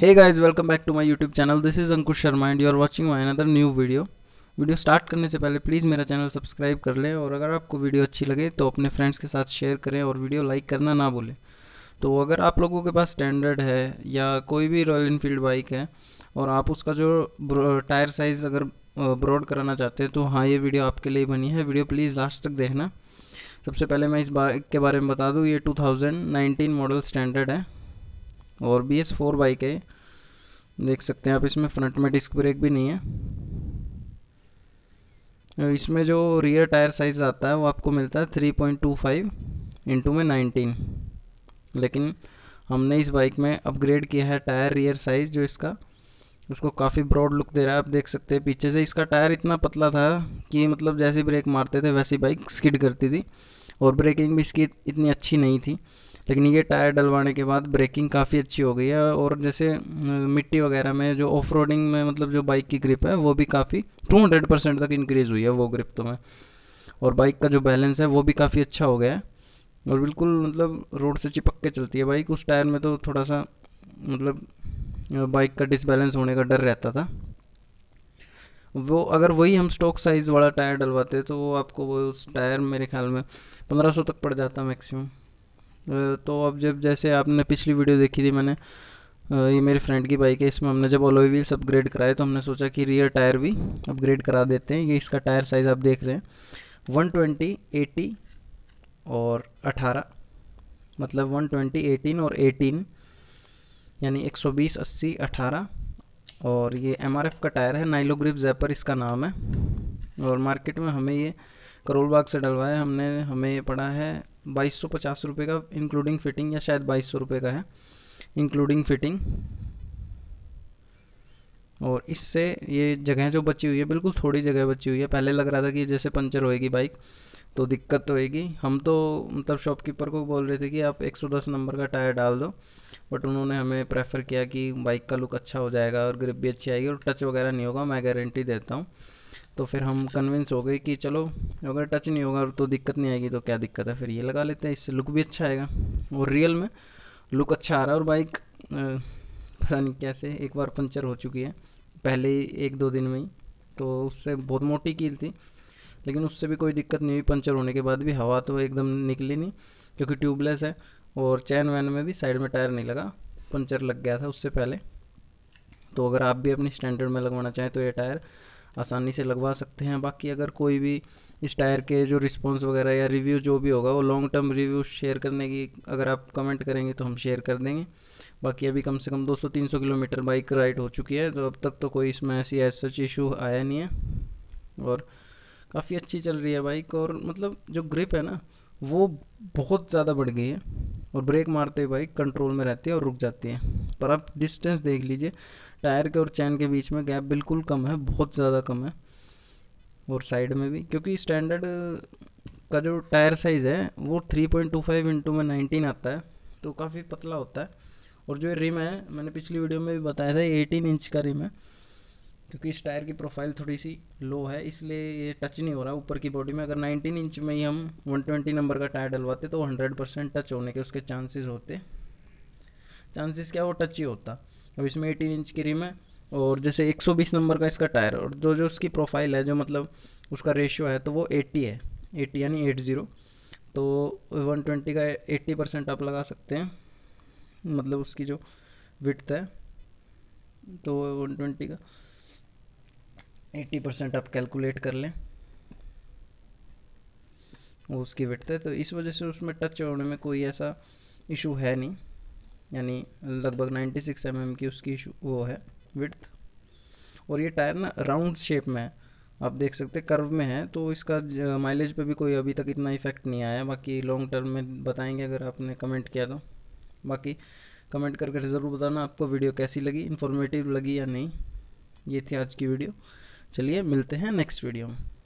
hey guys welcome back to my youtube channel this is ankush sharma and you are watching my another new video video start करने से पहले please मेरा channel subscribe कर लें और अगर आपको वीडियो अच्छी लगे तो अपने फ्रेंड्स के साथ शेयर करें और वीडियो लाइक करना ना भूलें तो अगर आप लोगों के पास स्टैंडर्ड है या कोई भी रॉयल इनफील्ड बाइक है और आप उसका जो टायर साइज़ अगर ब्रॉड कराना चाहते हैं तो हाँ ये वीडियो आपके लिए बनी है वीडियो प्लीज़ लास्ट तक देखना सबसे पहले मैं इस बाइक के बारे में बता दूँ ये टू मॉडल स्टैंडर्ड है और बी एस फोर बाइक है देख सकते हैं आप इसमें फ्रंट में डिस्क ब्रेक भी नहीं है इसमें जो रियर टायर साइज़ आता है वो आपको मिलता है three point two five into में नाइनटीन लेकिन हमने इस बाइक में अपग्रेड किया है टायर रियर साइज़ जो इसका उसको काफ़ी ब्रॉड लुक दे रहा है आप देख सकते हैं पीछे से इसका टायर इतना पतला था कि मतलब जैसे ब्रेक मारते थे वैसी बाइक स्किड करती थी और ब्रेकिंग भी इसकी इतनी अच्छी नहीं थी लेकिन ये टायर डलवाने के बाद ब्रेकिंग काफ़ी अच्छी हो गई है और जैसे मिट्टी वगैरह में जो ऑफ में मतलब जो बाइक की ग्रिप है वो भी काफ़ी टू तक इंक्रीज़ हुई है वो ग्रिप तो मैं और बाइक का जो बैलेंस है वो भी काफ़ी अच्छा हो गया है और बिल्कुल मतलब रोड से चिपक के चलती है बाइक उस टायर में तो थोड़ा सा मतलब बाइक का डिसबैलेंस होने का डर रहता था वो अगर वही हम स्टॉक साइज़ वाला टायर डलवाते तो वो आपको वो उस टायर मेरे ख्याल में पंद्रह सौ तक पड़ जाता मैक्सिमम तो अब जब जैसे आपने पिछली वीडियो देखी थी मैंने ये मेरे फ्रेंड की बाइक है इसमें हमने जब ऑलोई व्हील्स अपग्रेड कराए तो हमने सोचा कि रियर टायर भी अपग्रेड करा देते हैं ये इसका टायर साइज़ आप देख रहे हैं वन ट्वेंटी और अठारह मतलब वन ट्वेंटी एटीन और एटीन यानी 120 80 18 और ये एम का टायर है नाइलो ग्रिप जैपर इसका नाम है और मार्केट में हमें ये करोल बाग से डलवाया हमने हमें ये पड़ा है बाईस सौ पचास रुपये का इंक्लूडिंग फिटिंग या शायद बाईस सौ रुपये का है इंक्लूडिंग फिटिंग और इससे ये जगह जो बची हुई है बिल्कुल थोड़ी जगह बची हुई है पहले लग रहा था कि जैसे पंचर होएगी बाइक तो दिक्कत तो होएगी हम तो मतलब शॉपकीपर को बोल रहे थे कि आप 110 नंबर का टायर डाल दो बट उन्होंने हमें प्रेफर किया कि बाइक का लुक अच्छा हो जाएगा और ग्रिप भी अच्छी आएगी और टच वगैरह नहीं होगा मैं गारंटी देता हूँ तो फिर हम कन्विंस हो गए कि चलो अगर टच नहीं होगा तो दिक्कत नहीं आएगी तो क्या दिक्कत है फिर ये लगा लेते हैं इससे लुक भी अच्छा आएगा और रियल में लुक अच्छा आ रहा है और बाइक पता नहीं कैसे एक बार पंचर हो चुकी है पहले ही एक दो दिन में ही तो उससे बहुत मोटी कील थी लेकिन उससे भी कोई दिक्कत नहीं हुई पंचर होने के बाद भी हवा तो एकदम निकली नहीं क्योंकि ट्यूबलेस है और चैन वैन में भी साइड में टायर नहीं लगा पंचर लग गया था उससे पहले तो अगर आप भी अपनी स्टैंडर्ड में लगवाना चाहें तो ये टायर आसानी से लगवा सकते हैं बाकी अगर कोई भी इस टायर के जो रिस्पॉन्स वगैरह या रिव्यू जो भी होगा वो लॉन्ग टर्म रिव्यू शेयर करने की अगर आप कमेंट करेंगे तो हम शेयर कर देंगे बाकी अभी कम से कम 200-300 किलोमीटर बाइक राइड हो चुकी है तो अब तक तो कोई इसमें ऐसी एज सच इशू आया नहीं है और काफ़ी अच्छी चल रही है बाइक और मतलब जो ग्रिप है ना वो बहुत ज़्यादा बढ़ गई है और ब्रेक मारते बाइक कंट्रोल में रहती है और रुक जाती है पर आप डिस्टेंस देख लीजिए टायर के और चैन के बीच में गैप बिल्कुल कम है बहुत ज़्यादा कम है और साइड में भी क्योंकि स्टैंडर्ड का जो टायर साइज़ है वो three point two five into में नाइनटीन आता है तो काफ़ी पतला होता है और जो रिम है मैंने पिछली वीडियो में भी बताया था एटीन इंच का रिम है क्योंकि इस टायर की प्रोफाइल थोड़ी सी लो है इसलिए ये टच नहीं हो रहा ऊपर की बॉडी में अगर 19 इंच में ही हम 120 नंबर का टायर डलवाते तो 100 परसेंट टच होने के उसके चांसेस होते चांसेस क्या वो टच ही होता अब इसमें एटीन इंच की रिम है और जैसे बीस नंबर का इसका टायर और जो जो उसकी प्रोफाइल है जो मतलब उसका रेशियो है तो वो एट्टी है एट्टी यानी एट ज़ीरो तो 120 का 80 परसेंट आप लगा सकते हैं मतलब उसकी जो विथ है तो 120 का 80 परसेंट आप कैलकुलेट कर लें वो उसकी विथ है तो इस वजह से उसमें टच होने में कोई ऐसा इशू है नहीं यानी लगभग 96 सिक्स mm की उसकी वो है विड्थ और ये टायर ना राउंड शेप में है आप देख सकते हैं कर्व में है तो इसका माइलेज पे भी कोई अभी तक इतना इफेक्ट नहीं आया बाकी लॉन्ग टर्म में बताएंगे अगर आपने कमेंट किया तो बाकी कमेंट करके ज़रूर बताना आपको वीडियो कैसी लगी इन्फॉर्मेटिव लगी या नहीं ये थी आज की वीडियो चलिए मिलते हैं नेक्स्ट वीडियो में